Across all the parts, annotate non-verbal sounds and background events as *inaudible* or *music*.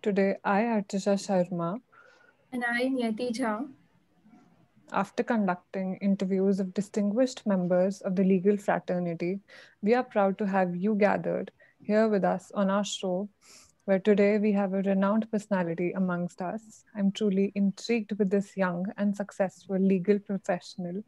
Today, I, Artisha Sharma, and I, Niyati Jha, after conducting interviews of distinguished members of the legal fraternity, we are proud to have you gathered here with us on our show, where today we have a renowned personality amongst us. I'm truly intrigued with this young and successful legal professional,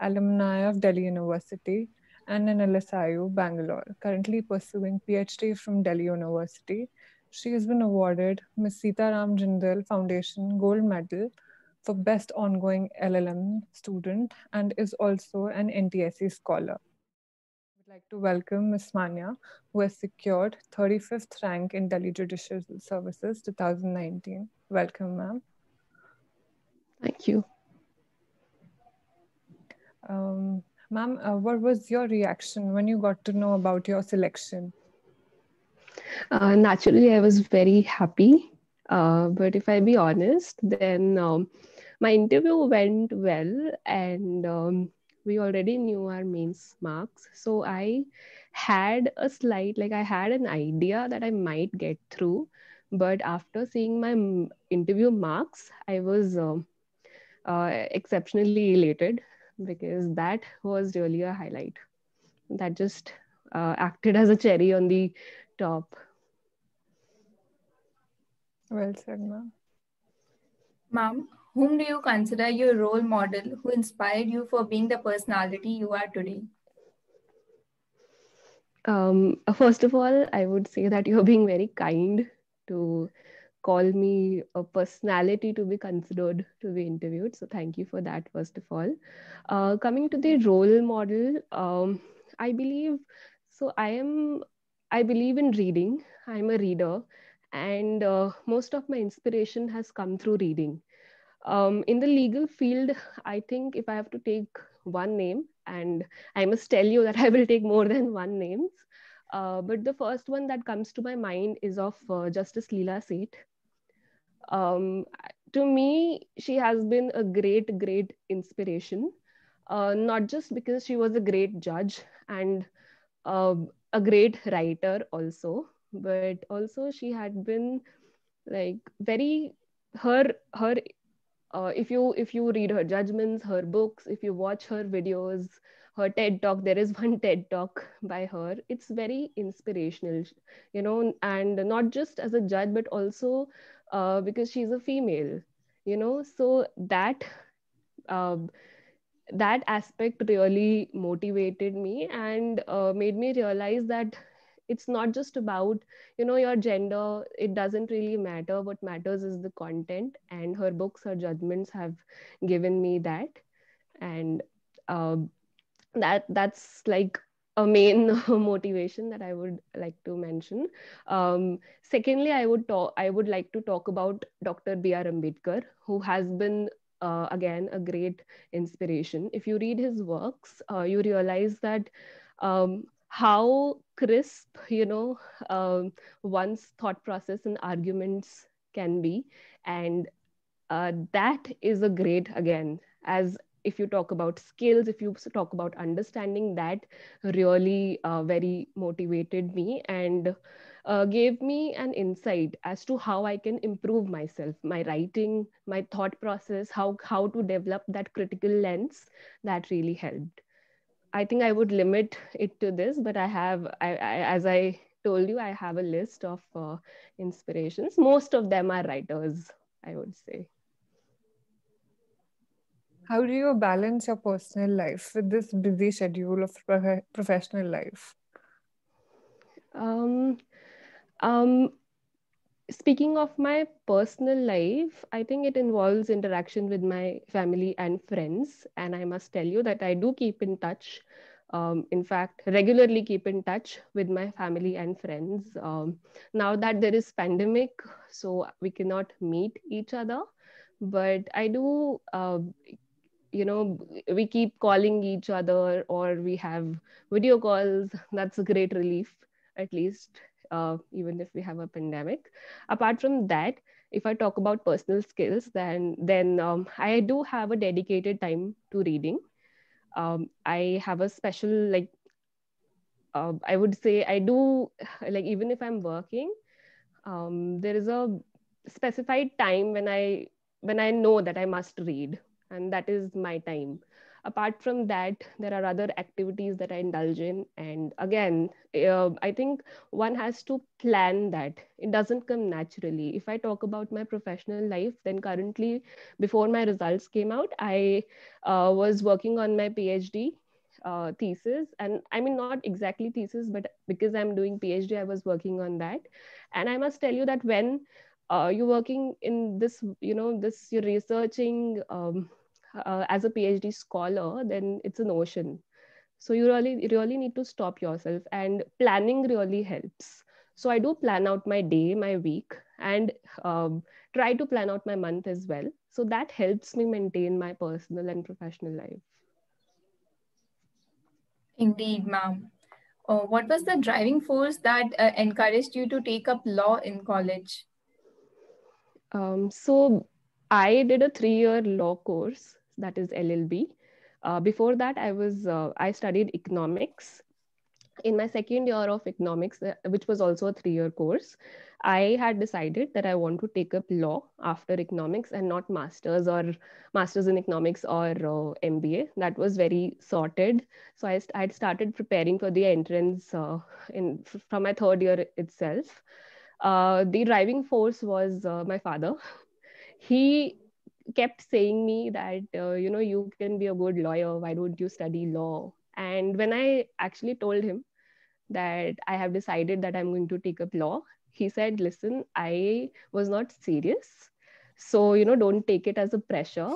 alumni of Delhi University and an LSIU Bangalore, currently pursuing PhD from Delhi University she has been awarded Missita Sita Ram Jindal Foundation Gold Medal for Best Ongoing LLM Student and is also an NTSC Scholar. I'd like to welcome Ms. Manya, who has secured 35th rank in Delhi Judicial Services 2019. Welcome, ma'am. Thank you. Um, ma'am, uh, what was your reaction when you got to know about your selection? Uh, naturally i was very happy uh, but if i be honest then um, my interview went well and um, we already knew our mains marks so i had a slight like i had an idea that i might get through but after seeing my interview marks i was uh, uh, exceptionally elated because that was really a highlight that just uh, acted as a cherry on the top well said, ma'am. Ma'am, whom do you consider your role model who inspired you for being the personality you are today? Um, first of all, I would say that you're being very kind to call me a personality to be considered to be interviewed. So, thank you for that, first of all. Uh, coming to the role model, um, I believe so. I am, I believe in reading, I'm a reader and uh, most of my inspiration has come through reading. Um, in the legal field, I think if I have to take one name, and I must tell you that *laughs* I will take more than one names, uh, but the first one that comes to my mind is of uh, Justice Leela Seth. Um, to me, she has been a great, great inspiration, uh, not just because she was a great judge and uh, a great writer also, but also she had been like very her her uh, if you if you read her judgments her books if you watch her videos her ted talk there is *laughs* one ted talk by her it's very inspirational you know and not just as a judge but also uh, because she's a female you know so that uh, that aspect really motivated me and uh, made me realize that it's not just about you know your gender it doesn't really matter what matters is the content and her books her judgments have given me that and uh, that that's like a main *laughs* motivation that I would like to mention. Um, secondly, I would talk. I would like to talk about Dr. B. R. Ambedkar, who has been uh, again a great inspiration. If you read his works, uh, you realize that um, how crisp you know um, one's thought process and arguments can be and uh, that is a great again as if you talk about skills if you talk about understanding that really uh, very motivated me and uh, gave me an insight as to how i can improve myself my writing my thought process how how to develop that critical lens that really helped I think I would limit it to this, but I have, I, I as I told you, I have a list of uh, inspirations. Most of them are writers, I would say. How do you balance your personal life with this busy schedule of pro- professional life? Um, um, speaking of my personal life, I think it involves interaction with my family and friends. And I must tell you that I do keep in touch. Um, in fact, regularly keep in touch with my family and friends. Um, now that there is pandemic, so we cannot meet each other, but I do, uh, you know, we keep calling each other or we have video calls. That's a great relief, at least uh, even if we have a pandemic. Apart from that, if I talk about personal skills, then then um, I do have a dedicated time to reading. Um, I have a special like uh, I would say I do like even if I'm working, um, there is a specified time when I when I know that I must read, and that is my time apart from that there are other activities that i indulge in and again uh, i think one has to plan that it doesn't come naturally if i talk about my professional life then currently before my results came out i uh, was working on my phd uh, thesis and i mean not exactly thesis but because i'm doing phd i was working on that and i must tell you that when uh, you're working in this you know this you're researching um, uh, as a phd scholar then it's an ocean so you really really need to stop yourself and planning really helps so i do plan out my day my week and um, try to plan out my month as well so that helps me maintain my personal and professional life indeed ma'am uh, what was the driving force that uh, encouraged you to take up law in college um, so i did a three year law course that is LLB. Uh, before that, I was uh, I studied economics. In my second year of economics, uh, which was also a three-year course, I had decided that I want to take up law after economics and not masters or masters in economics or uh, MBA. That was very sorted. So I had started preparing for the entrance uh, in from my third year itself. Uh, the driving force was my father. He kept saying me that uh, you know you can be a good lawyer why don't you study law and when i actually told him that i have decided that i'm going to take up law he said listen i was not serious so you know don't take it as a pressure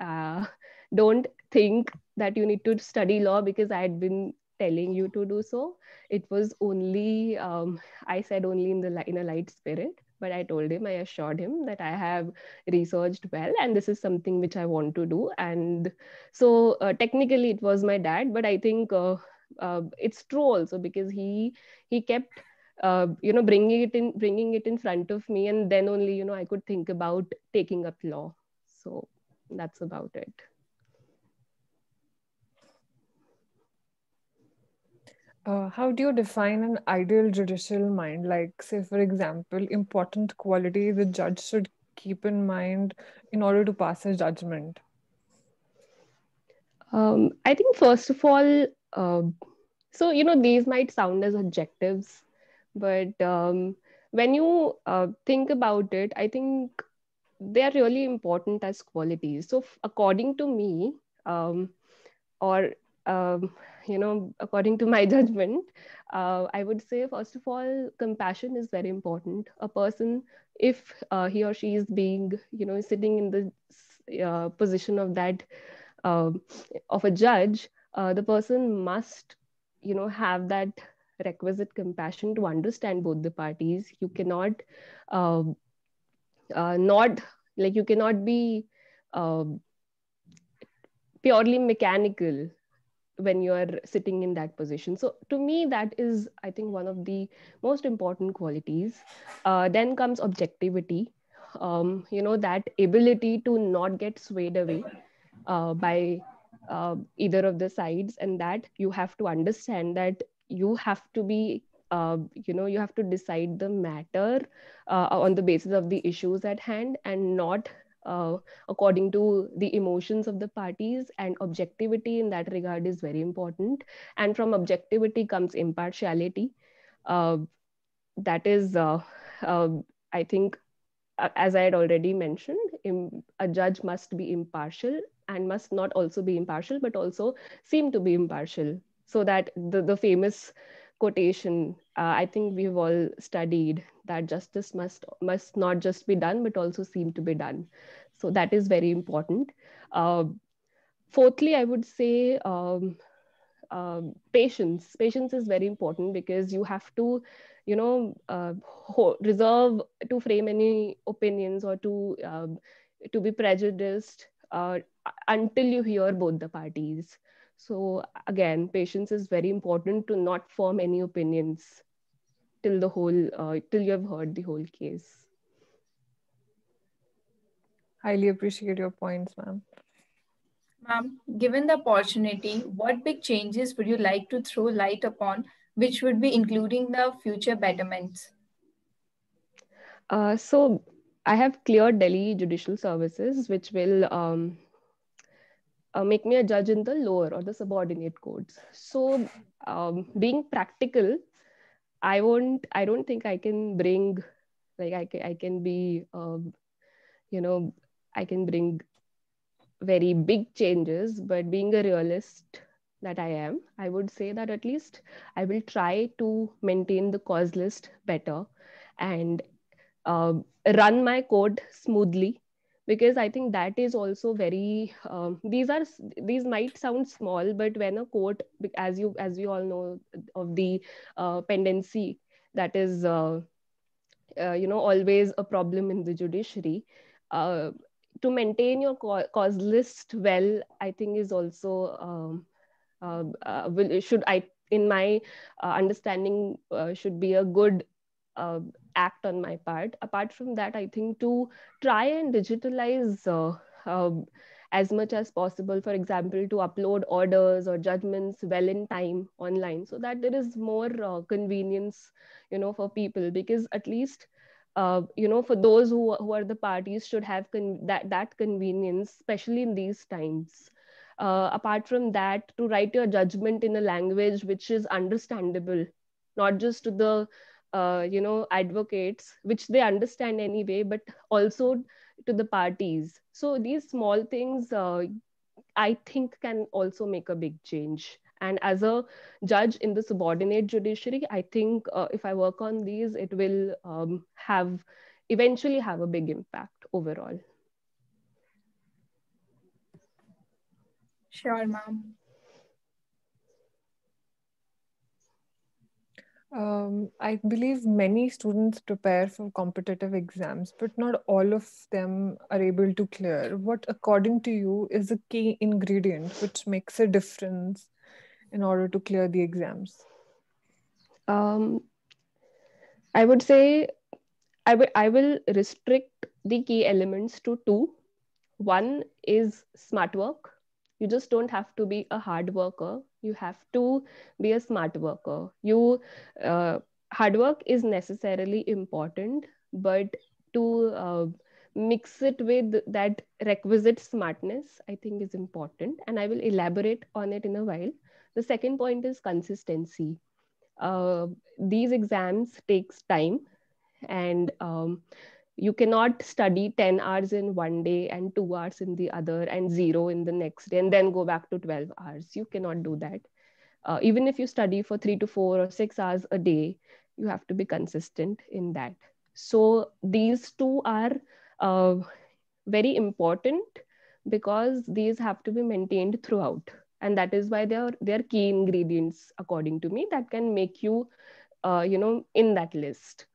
uh, *laughs* don't think that you need to study law because i had been telling you to do so it was only um, i said only in the in a light spirit but i told him i assured him that i have researched well and this is something which i want to do and so uh, technically it was my dad but i think uh, uh, it's true also because he he kept uh, you know bringing it in bringing it in front of me and then only you know i could think about taking up law so that's about it uh, how do you define an ideal judicial mind? Like, say, for example, important quality the judge should keep in mind in order to pass a judgment? Um, I think, first of all, uh, so, you know, these might sound as objectives, but um, when you uh, think about it, I think they are really important as qualities. So, f- according to me, um, or um, you know, according to my *laughs* judgment, uh, I would say, first of all, compassion is very important. A person, if uh, he or she is being, you know, sitting in the uh, position of that, um, of a judge, uh, the person must, you know, have that requisite compassion to understand both the parties. You cannot, um, uh, not like, you cannot be um, purely mechanical when you are sitting in that position so to me that is i think one of the most important qualities uh, then comes objectivity um, you know that ability to not get swayed away uh, by uh, either of the sides and that you have to understand that you have to be uh, you know you have to decide the matter uh, on the basis of the issues at hand and not uh, according to the emotions of the parties and objectivity in that regard is very important and from objectivity comes impartiality uh, that is uh, uh i think uh, as i had already mentioned Im- a judge must be impartial and must not also be impartial but also seem to be impartial so that the, the famous quotation uh, i think we've all studied that justice must must not just be done but also seem to be done so that is very important uh, fourthly i would say um, uh, patience patience is very important because you have to you know uh, ho- reserve to frame any opinions or to um, to be prejudiced uh, until you hear both the parties so again, patience is very important to not form any opinions till the whole, uh, till you have heard the whole case. Highly appreciate your points, ma'am. Ma'am, given the opportunity, what big changes would you like to throw light upon, which would be including the future betterments? Uh, so I have cleared Delhi Judicial Services, which will um, uh, make me a judge in the lower or the subordinate codes so um, being practical i won't i don't think i can bring like i can, I can be um, you know i can bring very big changes but being a realist that i am i would say that at least i will try to maintain the cause list better and uh, run my code smoothly because i think that is also very um, these are these might sound small but when a court as you as we all know of the uh, pendency that is uh, uh, you know always a problem in the judiciary uh, to maintain your cause list well i think is also um, uh, uh, should i in my understanding should be a good act on my part apart from that i think to try and digitalize uh, um, as much as possible for example to upload orders or judgments well in time online so that there is more uh, convenience you know for people because at least uh, you know for those who, who are the parties should have con- that that convenience especially in these times uh, apart from that to write your judgment in a language which is understandable not just to the uh, you know advocates which they understand anyway but also to the parties so these small things uh, i think can also make a big change and as a judge in the subordinate judiciary i think uh, if i work on these it will um, have eventually have a big impact overall sure ma'am Um, I believe many students prepare for competitive exams, but not all of them are able to clear. What, according to you, is a key ingredient which makes a difference in order to clear the exams? Um, I would say I, I will restrict the key elements to two. One is smart work. You just don't have to be a hard worker you have to be a smart worker you uh, hard work is necessarily important but to uh, mix it with that requisite smartness i think is important and i will elaborate on it in a while the second point is consistency uh, these exams takes time and um, you cannot study 10 hours in one day and 2 hours in the other and 0 in the next day and then go back to 12 hours you cannot do that uh, even if you study for 3 to 4 or 6 hours a day you have to be consistent in that so these two are uh, very important because these have to be maintained throughout and that is why they are they are key ingredients according to me that can make you uh, you know in that list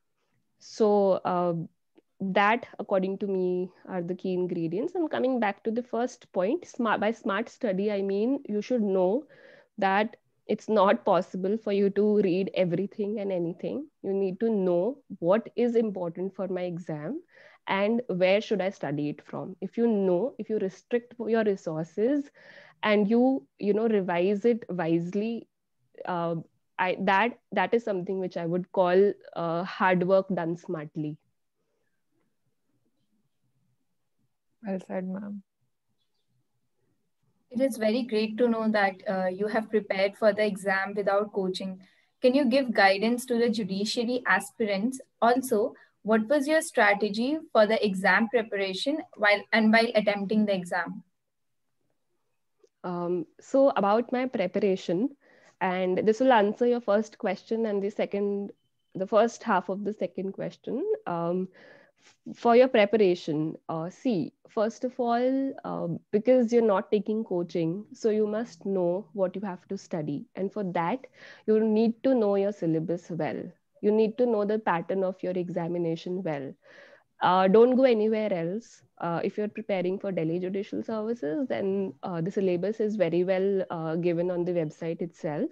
so uh, that according to me are the key ingredients and coming back to the first point smart by smart study i mean you should know that it's not possible for you to read everything and anything you need to know what is important for my exam and where should i study it from if you know if you restrict your resources and you you know revise it wisely uh, I, that that is something which i would call uh, hard work done smartly Well said, ma'am. It is very great to know that uh, you have prepared for the exam without coaching. Can you give guidance to the judiciary aspirants? Also, what was your strategy for the exam preparation while and while attempting the exam? Um, so, about my preparation, and this will answer your first question and the second, the first half of the second question. Um, for your preparation uh, see first of all uh, because you're not taking coaching so you must know what you have to study and for that you need to know your syllabus well you need to know the pattern of your examination well uh, don't go anywhere else uh, if you're preparing for delhi judicial services then uh, the syllabus is very well uh, given on the website itself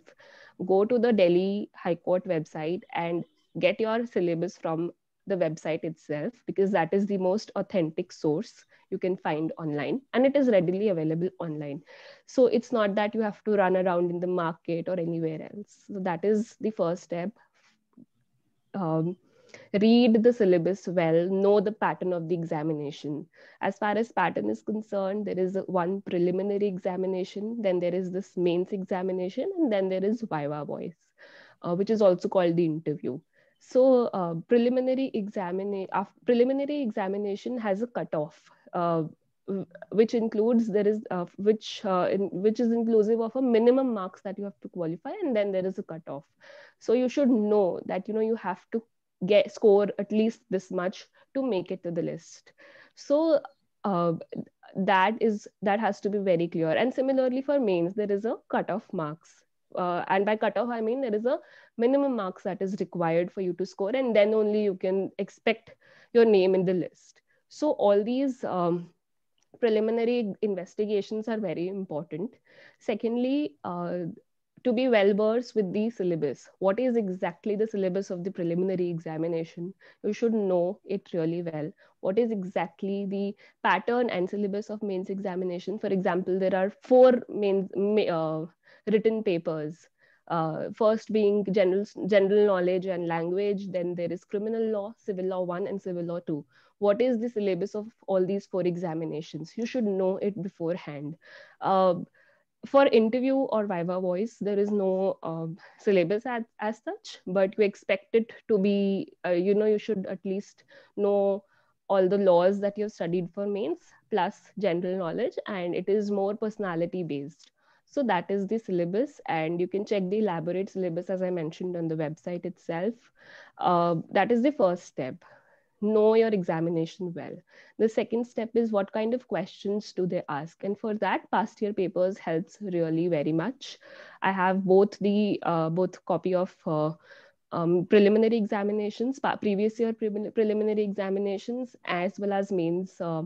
go to the delhi high court website and get your syllabus from the website itself because that is the most authentic source you can find online and it is readily available online so it's not that you have to run around in the market or anywhere else so that is the first step um, read the syllabus well know the pattern of the examination as far as pattern is concerned there is one preliminary examination then there is this mains examination and then there is viva voice uh, which is also called the interview so uh, preliminary examine uh, preliminary examination has a cutoff, uh, which includes there is uh, which uh, in, which is inclusive of a minimum marks that you have to qualify, and then there is a cutoff. So you should know that you know you have to get score at least this much to make it to the list. So uh, that is that has to be very clear and similarly for mains there is a cut off marks uh, and by cutoff i mean there is a minimum marks that is required for you to score and then only you can expect your name in the list so all these um, preliminary investigations are very important secondly uh, to be well versed with the syllabus what is exactly the syllabus of the preliminary examination you should know it really well what is exactly the pattern and syllabus of mains examination for example there are four main uh, written papers. Uh, first being general general knowledge and language then there is criminal law civil law 1 and civil law 2 what is the syllabus of all these four examinations you should know it beforehand uh, for interview or viva voice there is no uh, syllabus as, as such but you expect it to be uh, you know you should at least know all the laws that you've studied for mains plus general knowledge and it is more personality based so that is the syllabus, and you can check the elaborate syllabus as I mentioned on the website itself. Uh, that is the first step. Know your examination well. The second step is what kind of questions do they ask? And for that, past year papers helps really very much. I have both the uh, both copy of uh, um, preliminary examinations, previous year pre preliminary examinations, as well as mains uh,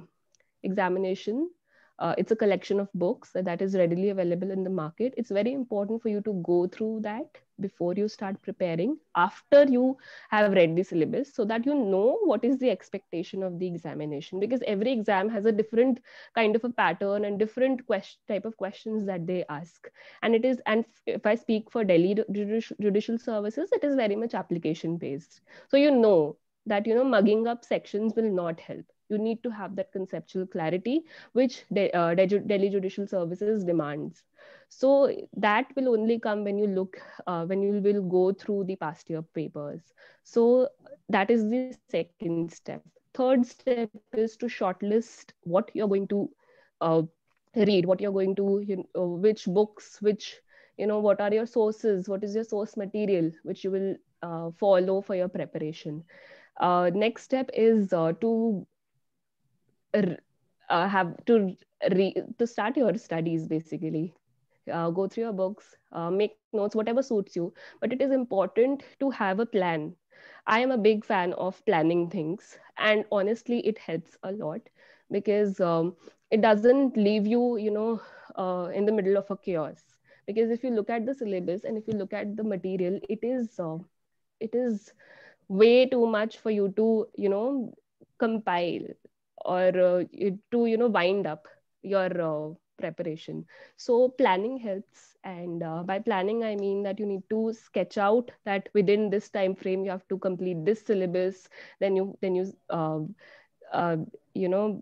examination uh, it's a collection of books that is readily available in the market it's very important for you to go through that before you start preparing after you have read the syllabus so that you know what is the expectation of the examination because every exam has a different kind of a pattern and different question, type of questions that they ask and it is and if i speak for delhi judicial, judicial services it is very much application based so you know that you know mugging up sections will not help you need to have that conceptual clarity which De- uh, De- delhi judicial services demands so that will only come when you look uh, when you will go through the past year papers so that is the second step third step is to shortlist what you're going to uh, read what you're going to you know, uh, which books which you know what are your sources what is your source material which you will uh, follow for your preparation uh, next step is uh, to uh, have to re- to start your studies basically uh, go through your books uh, make notes whatever suits you but it is important to have a plan i am a big fan of planning things and honestly it helps a lot because um, it doesn't leave you you know uh, in the middle of a chaos because if you look at the syllabus and if you look at the material it is uh, it is way too much for you to you know compile or uh, to you know wind up your uh, preparation so planning helps and uh, by planning i mean that you need to sketch out that within this time frame you have to complete this syllabus then you then you uh, uh, you know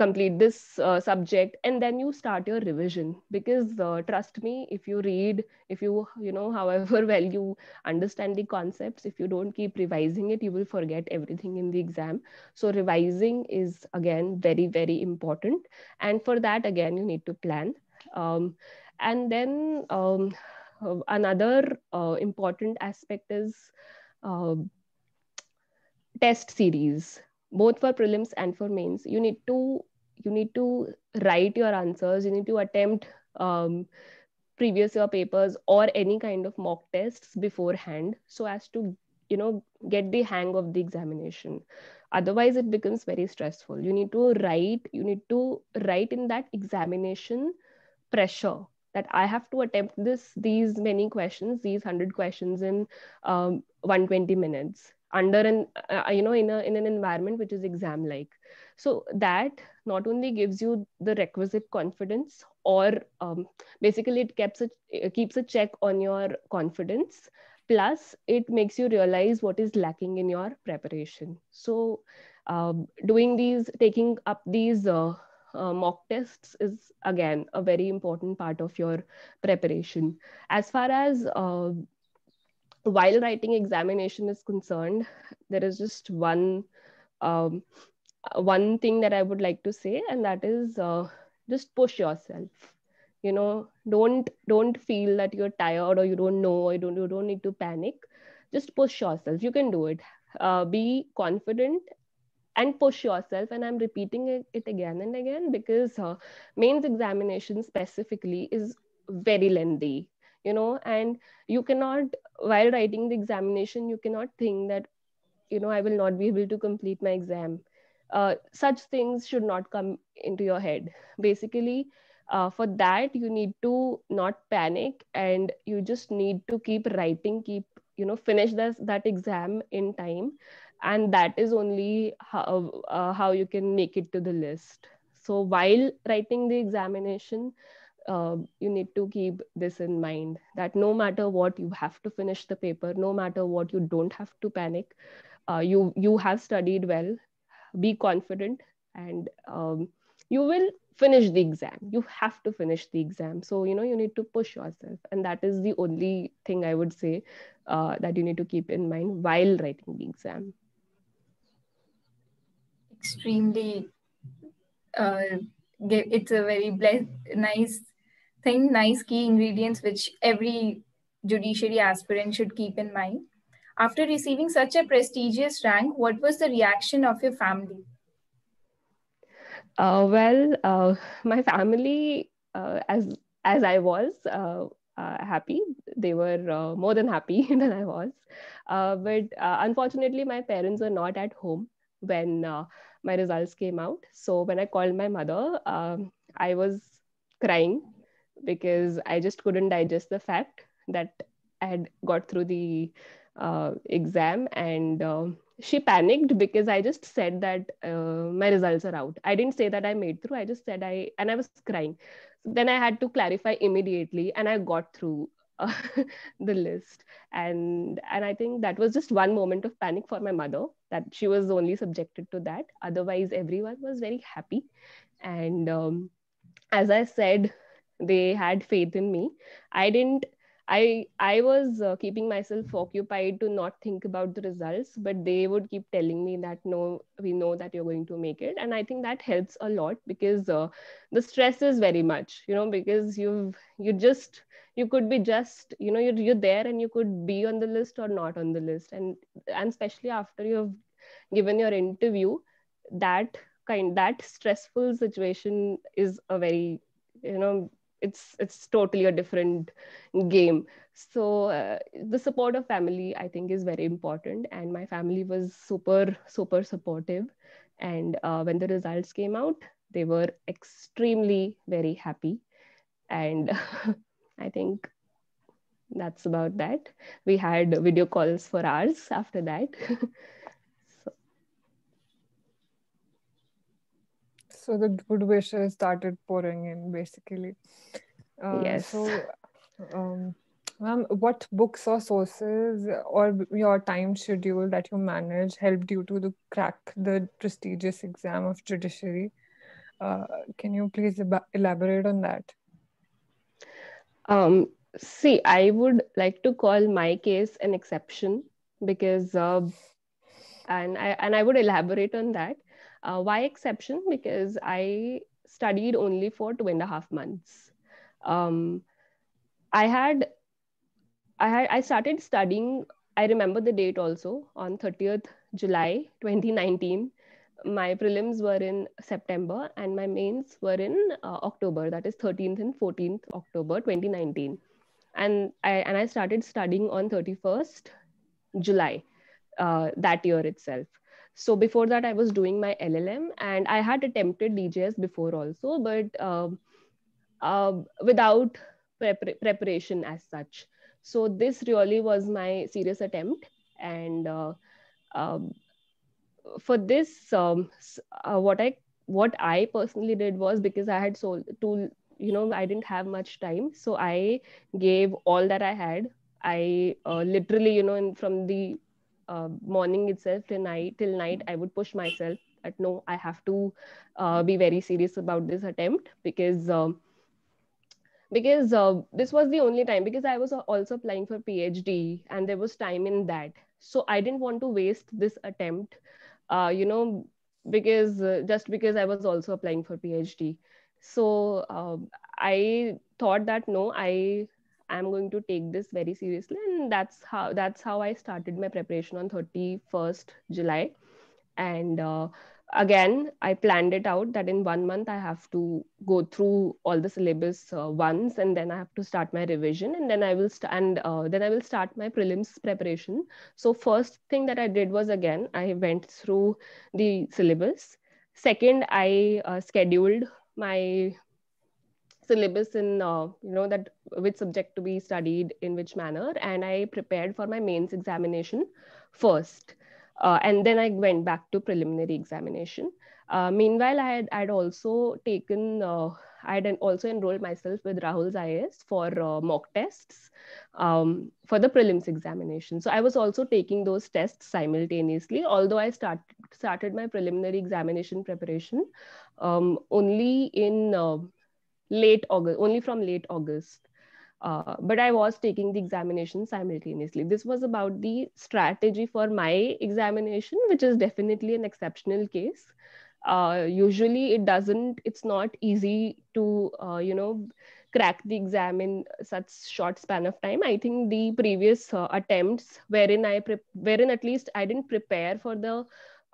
complete this uh, subject and then you start your revision because uh, trust me if you read if you you know *laughs* however well you understand the concepts if you don't keep revising it you will forget everything in the exam so revising is again very very important and for that again you need to plan um, and then um, uh, another uh, important aspect is uh, test series both for prelims and for mains you need to you need to write your answers you need to attempt um, previous year papers or any kind of mock tests beforehand so as to you know get the hang of the examination otherwise it becomes very stressful you need to write you need to write in that examination pressure that i have to attempt this these many questions these 100 questions in um, 120 minutes under an uh, uh, you know in a in an environment which is exam like so that not only gives you the requisite confidence or um, basically it keeps a, it uh, keeps a check on your confidence plus it makes you realize what is lacking in your preparation so um, doing these taking up these uh, uh, mock tests is again a very important part of your preparation as far as uh, while writing examination is concerned, there is just one um, one thing that I would like to say, and that is uh, just push yourself. You know, don't don't feel that you're tired or you don't know or you don't you don't need to panic. Just push yourself. You can do it. Uh, be confident and push yourself and i'm repeating it, again and again because uh, mains examination specifically is very lengthy you know and you cannot while writing the examination you cannot think that you know i will not be able to complete my exam uh, such things should not come into your head basically uh, for that you need to not panic and you just need to keep writing keep you know finish this, that exam in time and that is only how, uh, how you can make it to the list so while writing the examination uh, you need to keep this in mind that no matter what you have to finish the paper no matter what you don't have to panic uh, you you have studied well be confident and um, you will finish the exam you have to finish the exam so you know you need to push yourself and that is the only thing i would say uh, that you need to keep in mind while writing the exam extremely uh, it's a very nice thing, nice key ingredients which every judiciary aspirant should keep in mind. After receiving such a prestigious rank, what was the reaction of your family? Uh, well, uh, *laughs* my family, uh, as as I was uh, uh, happy, they were uh, more than happy *laughs* than I was. but unfortunately, my parents were not at home when my results came out. So when I called my mother, um, I was crying because I just couldn't digest the fact that I had got through the uh, exam. And uh, she panicked because I just said that uh, my results are out. I didn't say that I made through. I just said I, and I was crying. then I had to clarify immediately, and I got through. Uh, *laughs* the list and and i think that was just one moment of panic for my mother that she was only subjected to that otherwise everyone was very happy and um, as i said they had faith in me i didn't i i was uh, keeping myself occupied to not think about the results but they would keep telling me that no we know that you're going to make it and i think that helps a lot because uh, the stress is very much you know because you've you just you could be just you know you're, you're there and you could be on the list or not on the list and and especially after you've given your interview that kind that stressful situation is a very you know it's it's totally a different game so uh, the support of family i think is very important and my family was super super supportive and uh, when the results came out they were extremely very happy and *laughs* i think that's about that we had video calls for hours after that *laughs* so the good wishes started pouring in basically uh, yes so um, ma'am what books or sources or your time schedule that you manage helped you to the crack the prestigious exam of judiciary uh, can you please ab- elaborate on that um, see i would like to call my case an exception because uh, and i and i would elaborate on that uh, why exception? Because I studied only for two and a half months. Um, I had, I had, I started studying. I remember the date also on 30th July 2019. My prelims were in September and my mains were in uh, October. That is 13th and 14th October 2019, and I and I started studying on 31st July uh, that year itself. So before that, I was doing my LLM, and I had attempted DJS before also, but um, uh, without prep- preparation as such. So this really was my serious attempt, and uh, um, for this, um, uh, what I what I personally did was because I had so to you know I didn't have much time, so I gave all that I had. I uh, literally you know in, from the uh, morning itself till night till night i would push myself that no i have to uh, be very serious about this attempt because uh, because uh, this was the only time because i was also applying for phd and there was time in that so i didn't want to waste this attempt uh, you know because uh, just because i was also applying for phd so uh, i thought that no i i'm going to take this very seriously and that's how that's how i started my preparation on 31st july and uh, again i planned it out that in one month i have to go through all the syllabus uh, once and then i have to start my revision and then i will st- and uh, then i will start my prelims preparation so first thing that i did was again i went through the syllabus second i uh, scheduled my syllabus in uh, you know that which subject to be studied in which manner and i prepared for my mains examination first uh, and then i went back to preliminary examination uh, meanwhile i had i'd also taken uh, i had also enrolled myself with rahul's is for uh, mock tests um, for the prelims examination so i was also taking those tests simultaneously although i start, started my preliminary examination preparation um, only in uh, late August, only from late August. Uh, but I was taking the examination simultaneously. This was about the strategy for my examination, which is definitely an exceptional case. Uh, usually, it doesn't. It's not easy to uh, you know crack the exam in such short span of time. I think the previous uh, attempts, wherein I pre- wherein at least I didn't prepare for the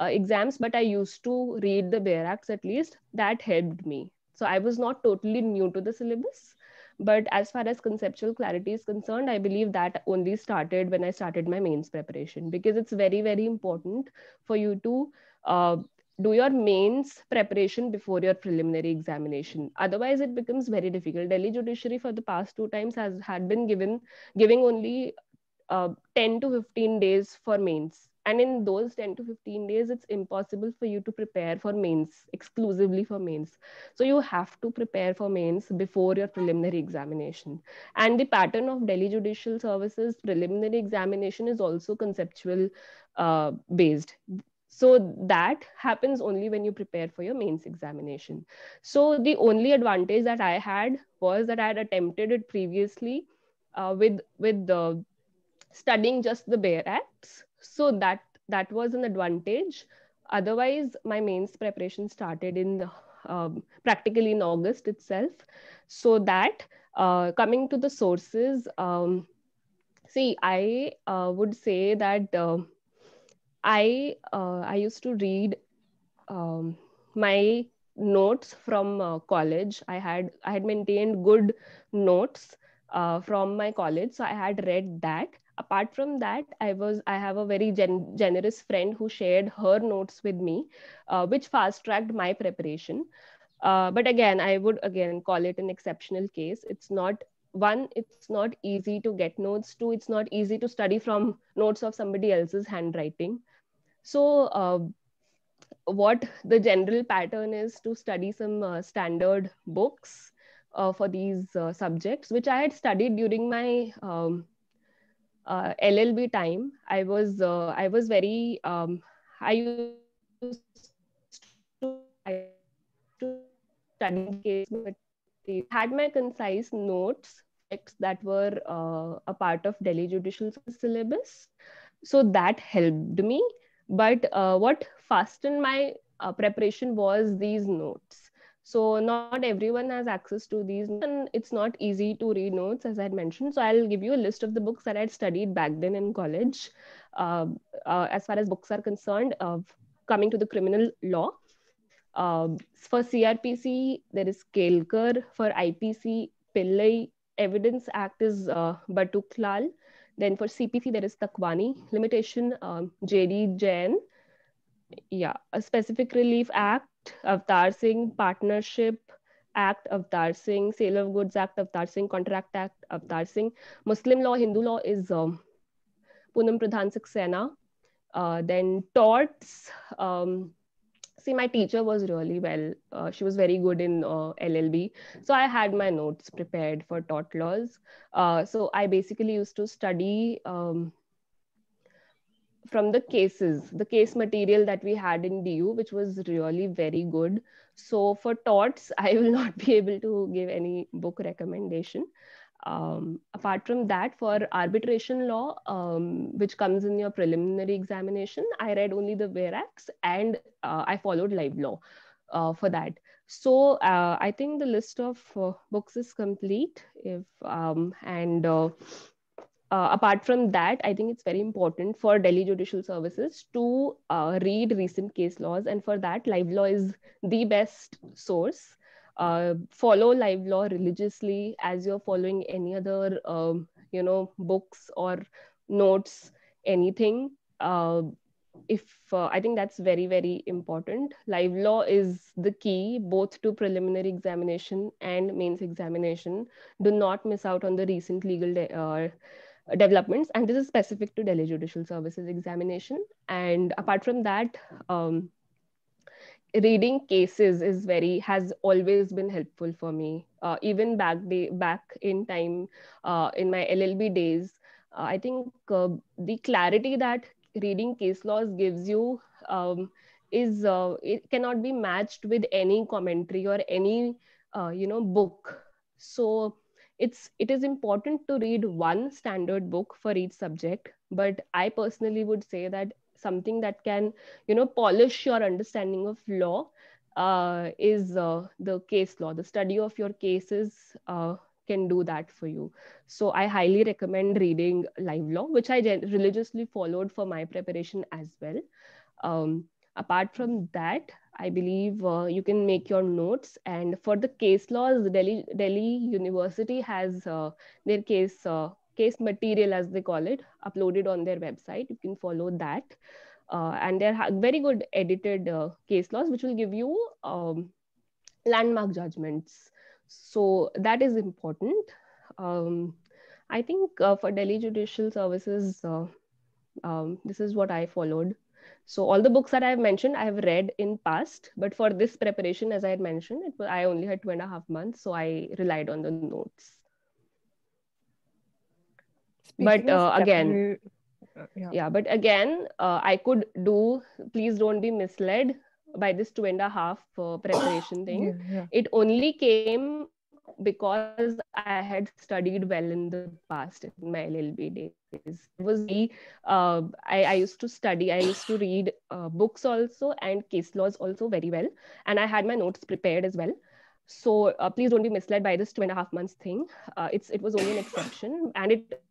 uh, exams, but I used to read the barracks at least. That helped me so I was not totally new to the syllabus. But as far as conceptual clarity is concerned, I believe that only started when I started my mains preparation because it's very, very important for you to uh, do your mains preparation before your preliminary examination otherwise it becomes very difficult delhi judiciary for the past two times has had been given giving only uh, 10 to 15 days for mains and in those 10 to 15 days it's impossible for you to prepare for mains exclusively for mains so you have to prepare for mains before your preliminary examination and the pattern of delhi judicial services preliminary examination is also conceptual uh, based so that happens only when you prepare for your mains examination so the only advantage that i had was that i had attempted it previously uh, with with the studying just the bare acts so that that was an advantage otherwise my mains preparation started in um, practically in august itself so that uh, coming to the sources um, see i uh, would say that um, uh, i i used to read um, my notes from uh, college i had i had maintained good notes uh, from my college so i had read that apart from that i was i have a very gen- generous friend who shared her notes with me uh, which fast tracked my preparation uh, but again i would again call it an exceptional case it's not one it's not easy to get notes two it's not easy to study from notes of somebody else's handwriting so uh, what the general pattern is to study some uh, standard books uh, for these uh, subjects which i had studied during my um, uh, LLB time, I was uh, I was very um, I used to, I to study case material. Had my concise notes that were uh, a part of Delhi Judicial syllabus, so that helped me. But uh, what fastened my uh, preparation was these notes. So not everyone has access to these, and it's not easy to read notes, as I had mentioned. So I'll give you a list of the books that I'd studied back then in college. Uh, uh, as far as books are concerned, uh, coming to the criminal law. Um, for CRPC, there is Kelkar. For IPC, Pillai. Evidence Act is uh, Batuklal. Then for CPC, there is Takwani. Limitation, um, JD Jain yeah, a specific relief act, Avtar Singh partnership act, Avtar Singh sale of goods act, Avtar Singh contract act, Avtar Singh Muslim law, Hindu law is um, Punam Pradhan Saxena. Uh, then torts. Um, see, my teacher was really well. Uh, she was very good in uh, LLB, so I had my notes prepared for tort laws. Uh, so I basically used to study. Um, from the cases, the case material that we had in DU, which was really very good. So for TOTS, *laughs* I will not be able to give any book recommendation. Um, apart from that, for arbitration law, um, which comes in your preliminary examination, I read only the Verax and uh, I followed live law uh, for that. So uh, I think the list of uh, books is complete. If um, and uh, uh, apart from that, I think it's very important for Delhi Judicial Services to uh, read recent case laws, and for that, Live Law is the best source. Uh, follow Live Law religiously as you're following any other, um, you know, books or notes, anything. Uh, if uh, I think that's very, very important. Live Law is the key both to preliminary examination and mains examination. Do not miss out on the recent legal. De- uh, developments. And this is specific to Delhi Judicial Services examination. And apart from that, um, reading cases is very has always been helpful for me uh, even back day back in time uh, in my llb days uh, i think uh, the clarity that reading case laws gives you um, is uh, it cannot be matched with any commentary or any uh, you know book so it's it is important to read one standard book for each subject but i personally would say that something that can you know polish your understanding of law uh, is uh, the case law the study of your cases uh, can do that for you so i highly recommend reading live law which i religiously followed for my preparation as well um, Apart from that, I believe uh, you can make your notes. And for the case laws, Delhi, Delhi University has uh, their case uh, case material, as they call it, uploaded on their website. You can follow that. Uh, and they are very good edited uh, case laws, which will give you um, landmark judgments. So that is important. Um, I think uh, for Delhi Judicial Services, um, this is what I followed. So all the books that I have mentioned, I have read in past, but for this preparation, as I had mentioned, it was, I only had two and a half months, so I relied on the notes. Speaking but uh, again, uh, yeah. yeah. but again, uh, I could do. Please don't be misled by this two and a half uh, preparation *coughs* thing. Yeah, yeah. It only came because I had studied well in the past in my LLB days. It was uh, I, I, used to study, I used to read uh, books also and case laws also very well. And I had my notes prepared as well. So uh, please don't be misled by this two and a half months thing. Uh, it's It was only an exception and it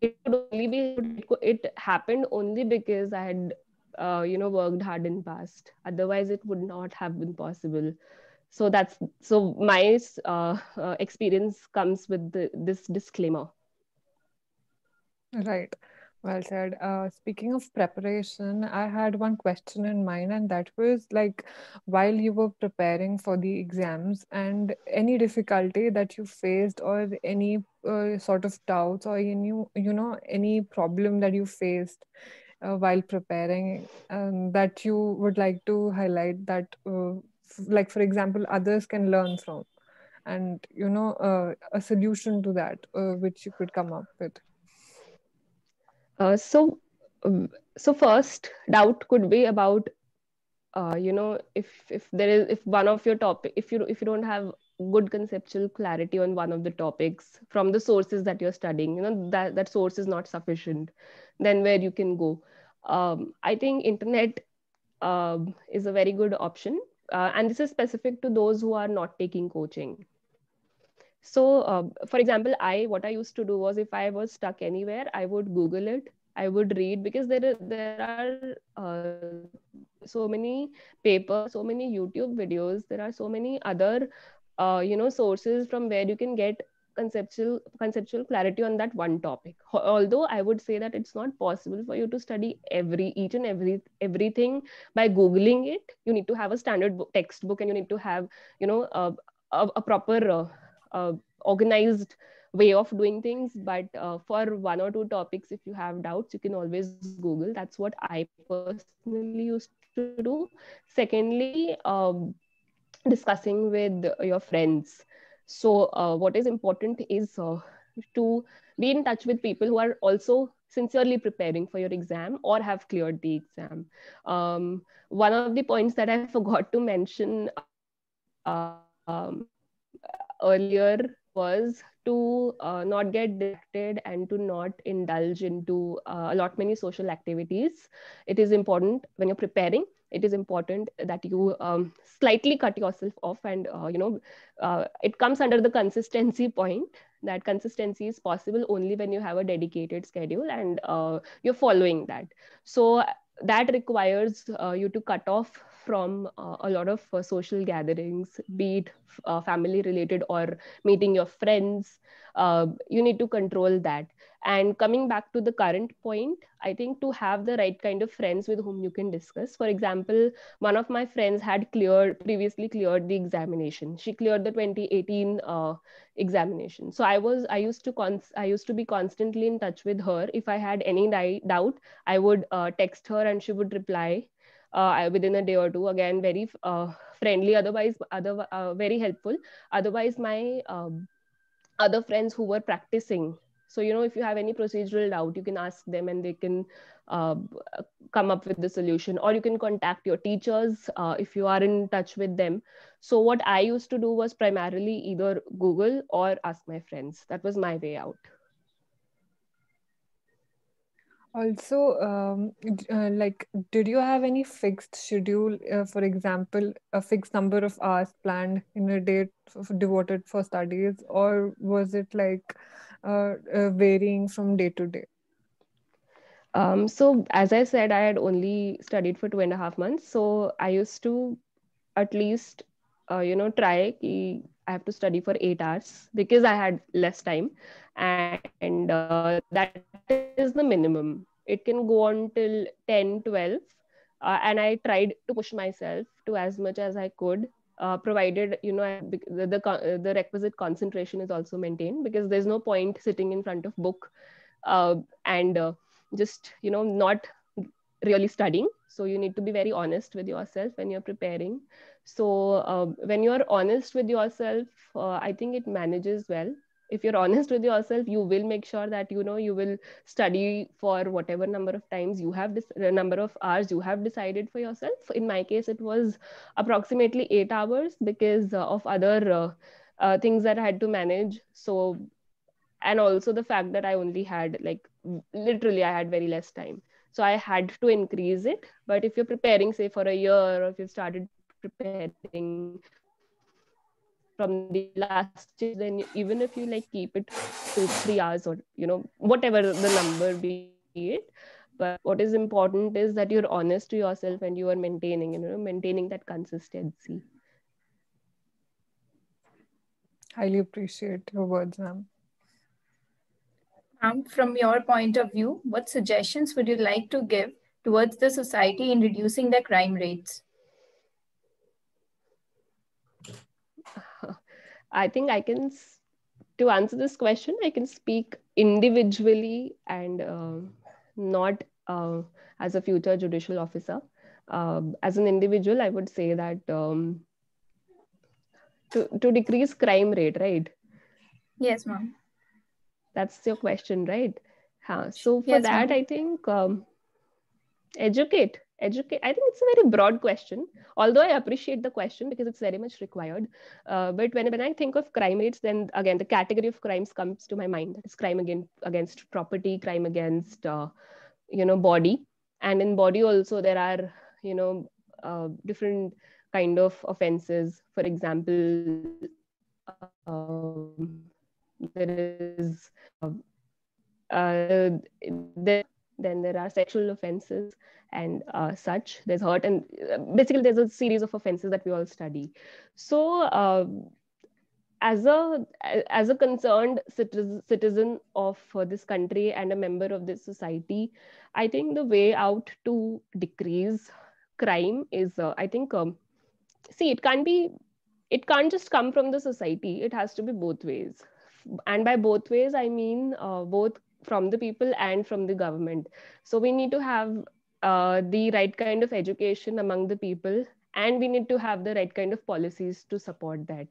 it could only be it happened only because I had uh, you know worked hard in past. Otherwise, it would not have been possible so that's so my uh, uh, experience comes with the, this disclaimer Right. Well said. Uh, speaking of preparation, I had one question in mind, and that was like while you were preparing for the exams, and any difficulty that you faced, or any uh, sort of doubts, or any, you know, any problem that you faced uh, while preparing um, that you would like to highlight that, uh, f- like, for example, others can learn from, and, you know, uh, a solution to that uh, which you could come up with. Uh, so, um, so first doubt could be about, uh, you know, if if there is if one of your topic if you if you don't have good conceptual clarity on one of the topics from the sources that you're studying, you know that that source is not sufficient, then where you can go. Um, I think internet uh, is a very good option, uh, and this is specific to those who are not taking coaching so uh, for example i what i used to do was if i was stuck anywhere i would google it i would read because there there are uh, so many papers so many youtube videos there are so many other uh, you know sources from where you can get conceptual conceptual clarity on that one topic although i would say that it's not possible for you to study every each and every everything by googling it you need to have a standard textbook and you need to have you know a, a, a proper uh, uh, organized way of doing things but uh, for one or two topics if you have doubts you can always google that's what i personally used to do secondly um, discussing with your friends so uh, what is important is uh, to be in touch with people who are also sincerely preparing for your exam or have cleared the exam um, one of the points that i *laughs* forgot to mention uh, um, earlier was to uh, not get distracted and to not indulge into uh, a lot many social activities it is important when you're preparing it is important that you um, slightly cut yourself off and uh, you know uh, it comes under the consistency *laughs* point that consistency is possible only when you have a dedicated schedule and uh, you're following that so that requires uh, you to cut off from uh, a lot of uh, social gatherings, be it uh, family related or meeting your friends. Uh, you need to control that. And coming back to the current point, I think to have the right kind of friends with whom you can discuss. For example, one of my friends had cleared previously cleared the examination. She cleared the 2018 uh, examination. So I was I used to cons- I used to be constantly in touch with her. If I had any doubt, I would uh, text her and she would reply uh, within a day or two again very uh, friendly otherwise other uh, very helpful otherwise my um, other friends who were practicing so you know if you have any procedural doubt you can ask them and they can uh, come up with the solution or you can contact your teachers uh, if you are in touch with them so what i used to do was primarily either google or ask my friends that was my way out also um, uh, like did you have any fixed schedule uh, for example a fixed number of hours planned in a day devoted for studies or was it like uh, uh, varying from day to day um, so as i said i had only studied for two and a half months so i used to at least uh, you know try ki I have to study for eight hours because I had less time, and uh, that is the minimum. It can go on till 10, 12. Uh, and I tried to push myself to as much as I could, uh, provided you know I, the, the, the requisite concentration is also maintained because there's no point sitting in front of book uh, and uh, just you know not really studying so you need to be very honest with yourself when you're preparing so uh, when you are honest with yourself uh, i think it manages well if you're *laughs* honest with yourself you will make sure that you know you will study for whatever number of times you have this uh, number of hours you have decided for yourself in my case it was approximately 8 hours because uh, of other uh, uh things that i had to manage so and also the fact that i only had like literally i had very less time so i had to increase it but if you're preparing say for a year or if you've started preparing from the last year, then even if you like keep it to three hours or you know whatever the number be it, but what is important is that you're honest to yourself and you are maintaining you know maintaining that consistency. Highly appreciate your words, ma'am. Ma'am, from your point of view, what suggestions would you like to give towards the society in reducing the crime rates? I think I can, to answer this question, I can speak individually and uh, not uh, as a future judicial officer. Uh, as an individual, I would say that um, to, to decrease crime rate, right? Yes, ma'am. That's your question, right? Huh. So for yes, that, I think um, educate educate i think it's a very broad question although i appreciate the question because it's very much required uh, but when, when i think of crime rates then again the category of crimes comes to my mind That is crime against against property crime against uh, you know body and in body also there are you know uh, different kind of offenses for example um, there is uh, uh, there then there are sexual offenses and uh, such there's hurt and uh, basically there's a series of offenses that we all study so uh, as a as a concerned citizen, citizen of uh, this country and a member of this society i think the way out to decrease crime is uh, i think um, see it can't be it can't just come from the society it has to be both ways and by both ways i mean uh, both from the people and from the government so we need to have uh, the right kind of education among the people and we need to have the right kind of policies to support that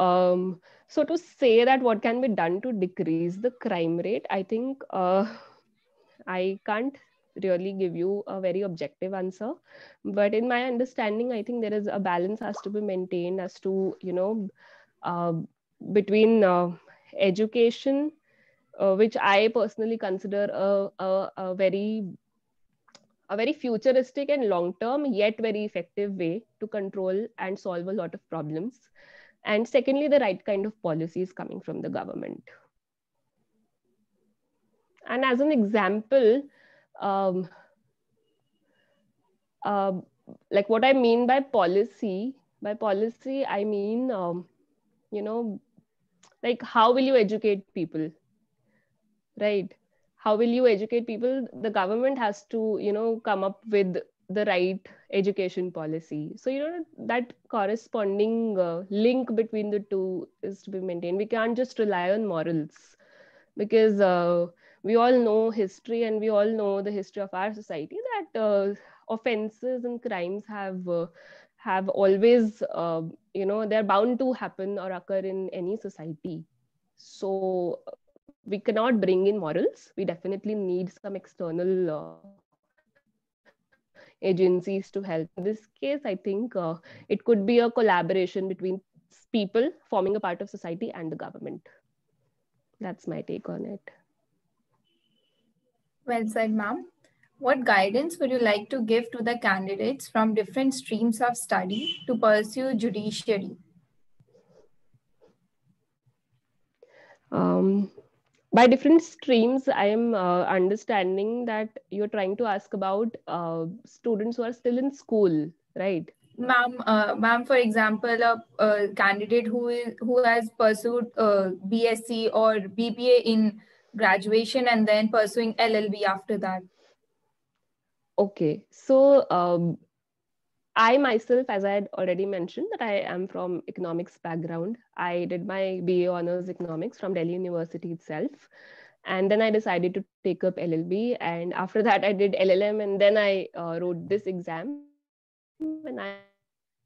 um, so to say that what can be done to decrease the crime rate i think uh, i can't really give you a very objective answer but in my understanding i think there is a balance has to be maintained as to you know uh, between uh, education uh, which I personally consider a, a, a very a very futuristic and long term yet very effective way to control and solve a lot of problems and secondly the right kind of policies coming from the government and as an example um, uh, like what i mean by policy by policy i mean um, you know like how will you educate people right how will you educate people the government has to you know come up with the right education policy so you know that corresponding uh, link between the two is to be maintained we can't just rely on morals because uh, we all know history and we all know the history of our society that uh, offenses and crimes have uh, have always uh, you know they're bound to happen or occur in any society so we cannot bring in morals. We definitely need some external uh, agencies to help. In this case, I think uh, it could be a collaboration between people forming a part of society and the government. That's my take on it. Well said, ma'am. What guidance would you like to give to the candidates from different streams of study to pursue judiciary? Um, by different streams i am uh, understanding that you're trying to ask about uh, students who are still in school right ma'am uh, ma'am for example a, a, candidate who is who has pursued uh, bsc or bba in graduation and then pursuing llb after that okay so um, I myself, as I had already mentioned, that I am from economics background. I did my BA honors economics from Delhi University itself, and then I decided to take up LLB. And after that, I did LLM, and then I uh, wrote this exam, and I,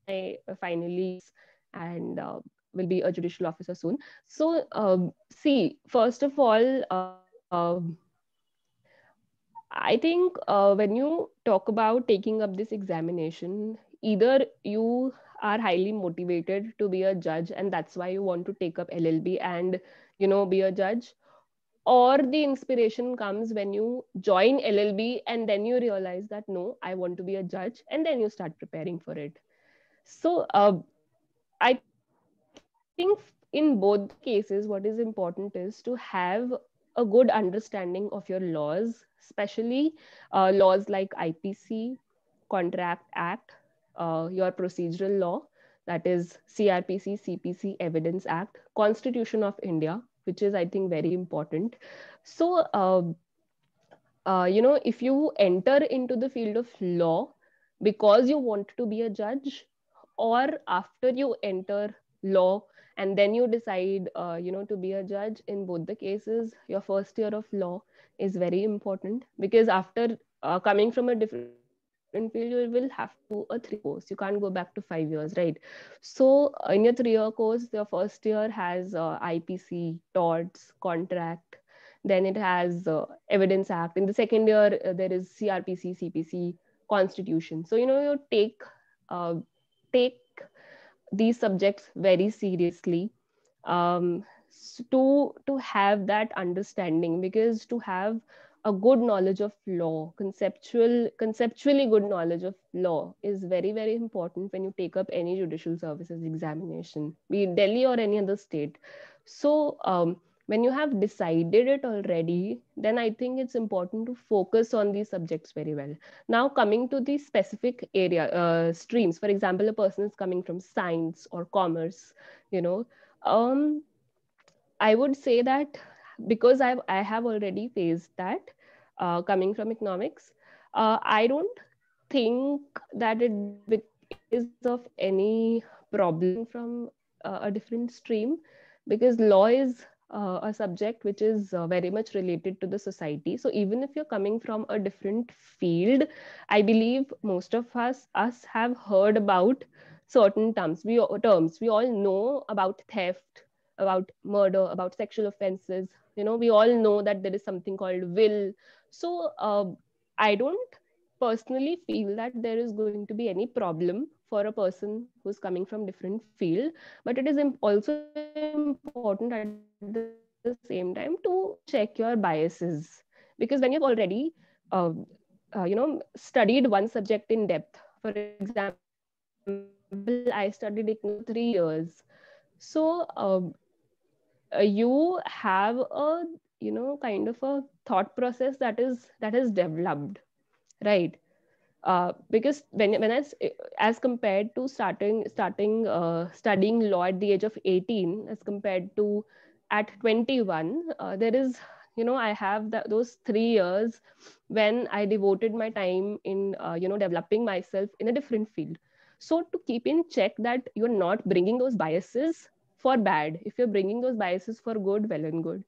I finally and uh, will be a judicial officer soon. So, uh, see, first of all. Uh, um, I think uh, when you talk about taking up this examination, either you are highly motivated to be a judge and that's why you want to take up LLB and you know be a judge or the inspiration comes when you join LLB and then you realize that no I want to be a judge and then you start preparing for it so uh, I think in both cases what is important is to have a good understanding of your laws, especially uh, laws like IPC, Contract Act, uh, your procedural law, that is CRPC, CPC, Evidence Act, Constitution of India, which is, I think, very important. So, uh, uh, you know, if you enter into the field of law because you want to be a judge, or after you enter law and then you decide uh, you know to be a judge in both the cases your first year of law is very important because after uh, coming from a different field you will have to a three course you can't go back to five years right so uh, in your three year course your first year has uh, ipc torts contract then it has uh, evidence act in the second year uh, there is crpc cpc constitution so you know you take take these subjects very seriously um, to to have that understanding because to have a good knowledge of law conceptual conceptually good knowledge of law is very very important when you take up any judicial services examination be it delhi or any other state so um, when you have decided it already then i think it's important to focus on these subjects very well now coming to the specific area uh, streams for example a person is coming from science or commerce you know um, i would say that because I've, i have already faced that uh, coming from economics uh, i don't think that it is of any problem from uh, a different stream because law is uh, a subject which is uh, very much related to the society so even if you're coming from a different field i believe most of us us have heard about certain terms we terms we all know about theft about murder about sexual offenses you know we all know that there is something called will so uh, i don't personally feel that there is going to be any problem for a person who's coming from different field but it is also important at the same time to check your biases because when you've already uh, uh, you know studied one subject in depth for example i studied it in three years so um, uh, you have a you know kind of a thought process that is that is developed right uh, because when when I as compared to starting starting uh, studying law at the age of 18 as compared to at 21 uh, there is you know I have those three years when I devoted my time in uh, you know developing myself in a different field. So to keep in check that you're not bringing those biases for bad, if you're bringing those biases for good, well and good.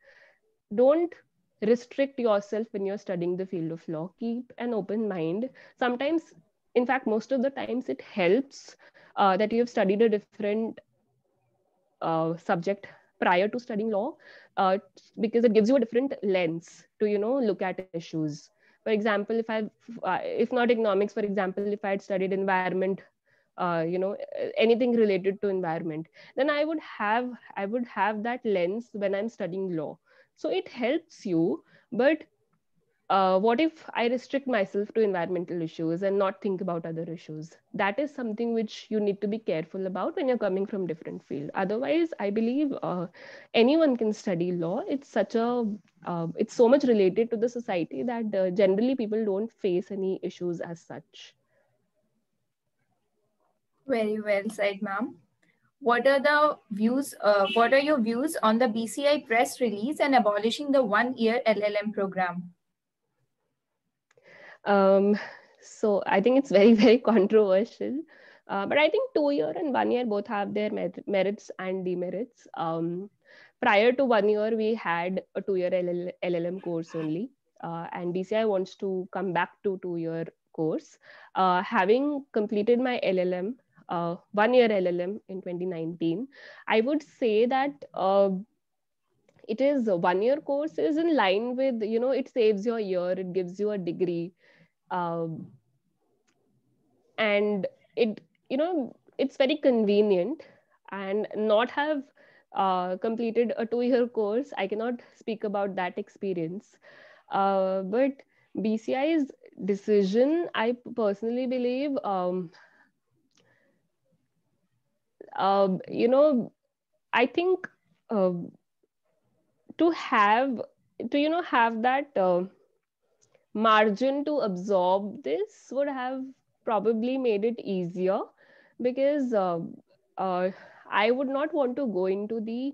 Don't restrict yourself when you're studying the field of law keep an open mind sometimes in fact most of the times it helps uh, that you've studied a different uh, subject prior to studying law uh, because it gives you a different lens to you know look at issues for example if i uh, if not economics for example if i had studied environment uh, you know anything related to environment then i would have i would have that lens when i'm studying law so it helps you, but uh, what if I restrict myself to environmental issues and not think about other issues? That is something which you need to be careful about when you're coming from different field. Otherwise, I believe uh, anyone can study law. It's such a uh, it's so much related to the society that uh, generally people don't face any issues as such. Very well said, ma'am what are the views uh, what are your views on the bci press release and abolishing the one year llm program um, so i think it's very *laughs* very controversial uh, but i think two year and one year both have their mer- merits and demerits um, prior to one year we had a two year LL- llm course only uh, and bci wants to come back to two year course uh, having completed my llm uh, one year LLM in 2019, I would say that uh, it is a one year course is in line with, you know, it saves your year, it gives you a degree. Um, and it, you know, it's very convenient and not have uh, completed a two year course. I cannot speak about that experience. Uh, but BCI's decision, I personally believe, um, um, you know, I think uh, to have to you know have that uh, margin to absorb this would have probably made it easier because um, uh, I would not want to go into the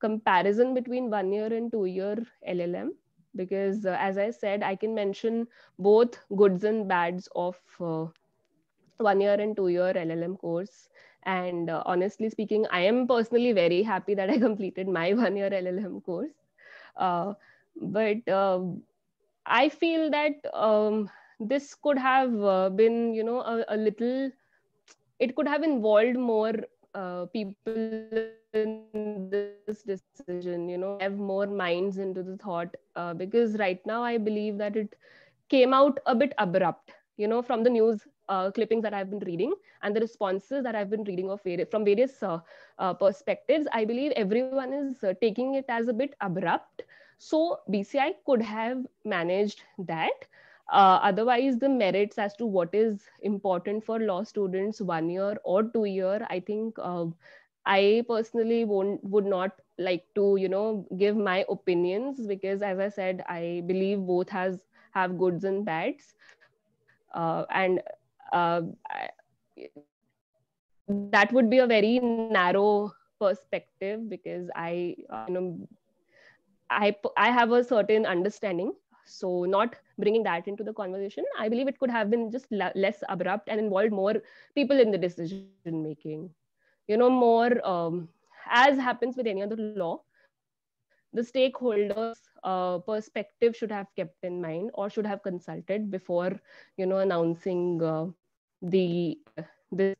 comparison between one year and two year LLM because uh, as i said i can mention both goods and bads of uh, one year and two year llm course and uh, honestly speaking, I am personally very happy that I *laughs* completed my one year LLM course. Uh, but uh, I feel that um, this could have uh, been, you know, a, a, little, it could have involved more uh, people in this decision, you know, have more minds into the thought uh, because right now I believe that it came out a bit abrupt you know, from the news uh, clippings that I've been reading and the responses that I've been reading of various, from various uh, uh, perspectives, I believe everyone is uh, taking it as a bit abrupt. So BCI could have managed that. Uh, otherwise, the merits as to what is important for law students one year or two year, I think uh, I personally won't would not like to you know give my opinions because as I said, I believe both has have goods and bads uh, and uh, that would be a very narrow perspective because I, uh, you know, I I have a certain understanding. So not bringing that into the conversation, I believe it could have been just less abrupt and involved more people in the decision making. You know, more um, as happens with any other law, the stakeholders uh, perspective should have kept in mind or should have consulted before you know announcing uh, the this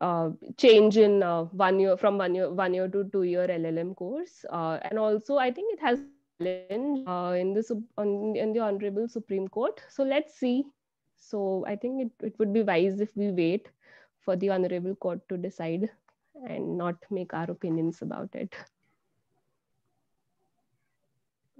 uh, change in uh, one year from one year one year to two year LLM course uh, and also I think it has been uh, in the on, in the honorable Supreme Court so let's see so I think it, it would be wise if we wait for the honorable court to decide and not make our opinions about it.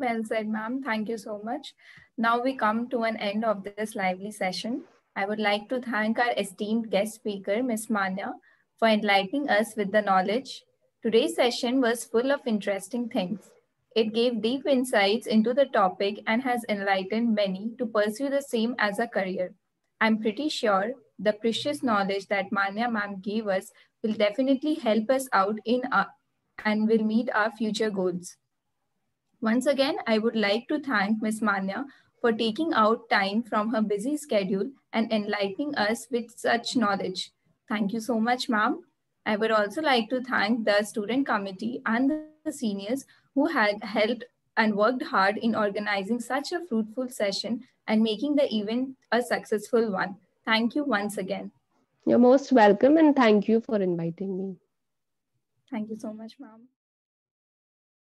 Well said, ma'am. Thank you so much. Now we come to an end of this lively session. I would like to thank our esteemed guest speaker, Ms. Manya, for enlightening us with the knowledge. Today's session was full of interesting things. It gave deep insights into the topic and has enlightened many to pursue the same as a career. I'm pretty sure the precious knowledge that Manya ma'am gave us will definitely help us out in our, and will meet our future goals. Once again, I would like to thank Ms. Manya for taking out time from her busy schedule and enlightening us with such knowledge. Thank you so much, ma'am. I would also like to thank the student committee and the seniors who had helped and worked hard in organizing such a fruitful session and making the event a successful one. Thank you once again. You're most welcome and thank you for inviting me. Thank you so much, ma'am.